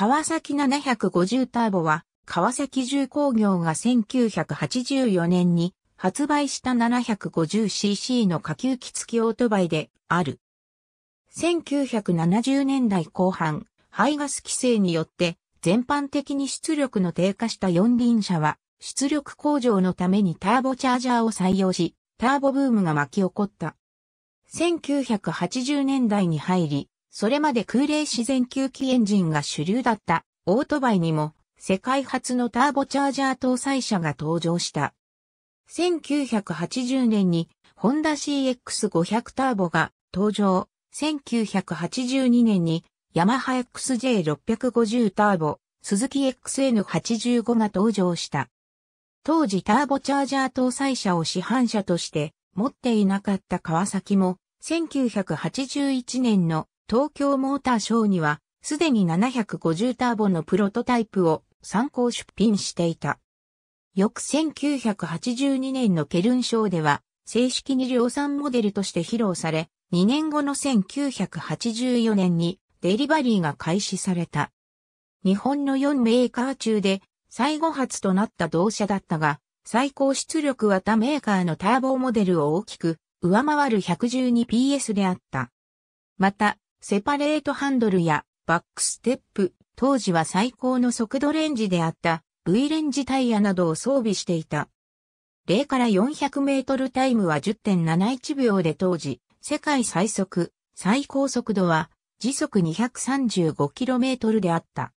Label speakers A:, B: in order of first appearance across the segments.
A: 川崎750ターボは、川崎重工業が1984年に発売した 750cc の下級機付きオートバイである。1970年代後半、排ガス規制によって全般的に出力の低下した四輪車は出力向上のためにターボチャージャーを採用し、ターボブームが巻き起こった。1980年代に入り、それまで空冷自然吸気エンジンが主流だったオートバイにも世界初のターボチャージャー搭載車が登場した。1980年にホンダ CX500 ターボが登場。1982年にヤマハ XJ650 ターボ、鈴木 XN85 が登場した。当時ターボチャージャー搭載車を市販車として持っていなかった川崎も1981年の東京モーターショーには、すでに750ターボのプロトタイプを参考出品していた。翌1982年のケルンショーでは、正式に量産モデルとして披露され、2年後の1984年にデリバリーが開始された。日本の4メーカー中で最後発となった同社だったが、最高出力は他メーカーのターボモデルを大きく上回る 112PS であった。また、セパレートハンドルやバックステップ、当時は最高の速度レンジであった V レンジタイヤなどを装備していた。0から400メートルタイムは10.71秒で当時、世界最速、最高速度は時速 235km であった。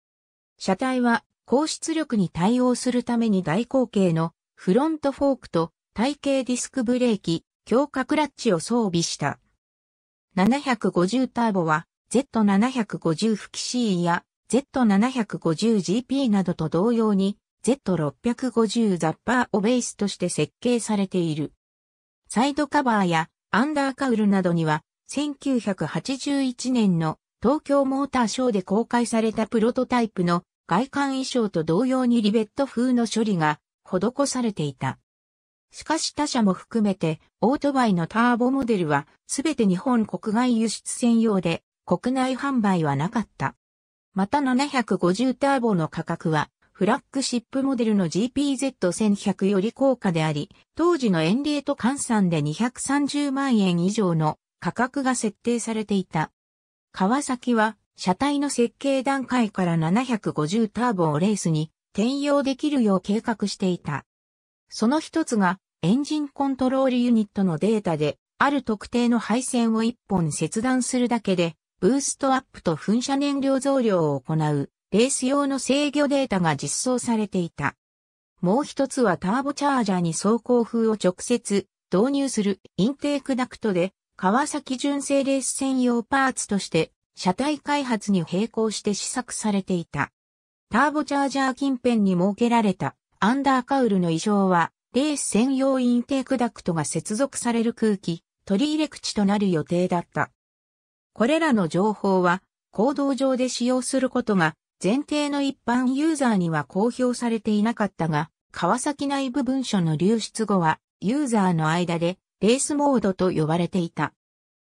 A: 車体は高出力に対応するために大口径のフロントフォークと体型ディスクブレーキ、強化クラッチを装備した。750ターボは Z750 フキシや Z750GP などと同様に Z650 ザッパーをベースとして設計されている。サイドカバーやアンダーカウルなどには1981年の東京モーターショーで公開されたプロトタイプの外観衣装と同様にリベット風の処理が施されていた。しかし他社も含めて、オートバイのターボモデルは、すべて日本国外輸出専用で、国内販売はなかった。また750ターボの価格は、フラッグシップモデルの GPZ1100 より高価であり、当時の円レート換算で230万円以上の価格が設定されていた。川崎は、車体の設計段階から750ターボをレースに転用できるよう計画していた。その一つがエンジンコントロールユニットのデータで、ある特定の配線を一本切断するだけで、ブーストアップと噴射燃料増量を行う、レース用の制御データが実装されていた。もう一つはターボチャージャーに走行風を直接導入するインテークダクトで、川崎純正レース専用パーツとして、車体開発に並行して試作されていた。ターボチャージャー近辺に設けられたアンダーカウルの異常は、レース専用インテークダクトが接続される空気、取り入れ口となる予定だった。これらの情報は、行動上で使用することが、前提の一般ユーザーには公表されていなかったが、川崎内部文書の流出後は、ユーザーの間で、レースモードと呼ばれていた。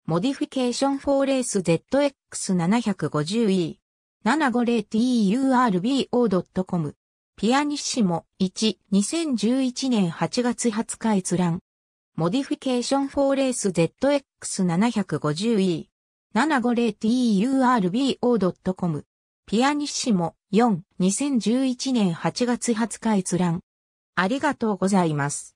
A: モディフィケーション4レース ZX750E 750TURBO.com ピアニッシモ1、2011年8月20日閲覧。モディフィケーションフォーレース ZX750E。750turbo.com。ピアニッシモ4、2011年8月20日閲覧。ありがとうございます。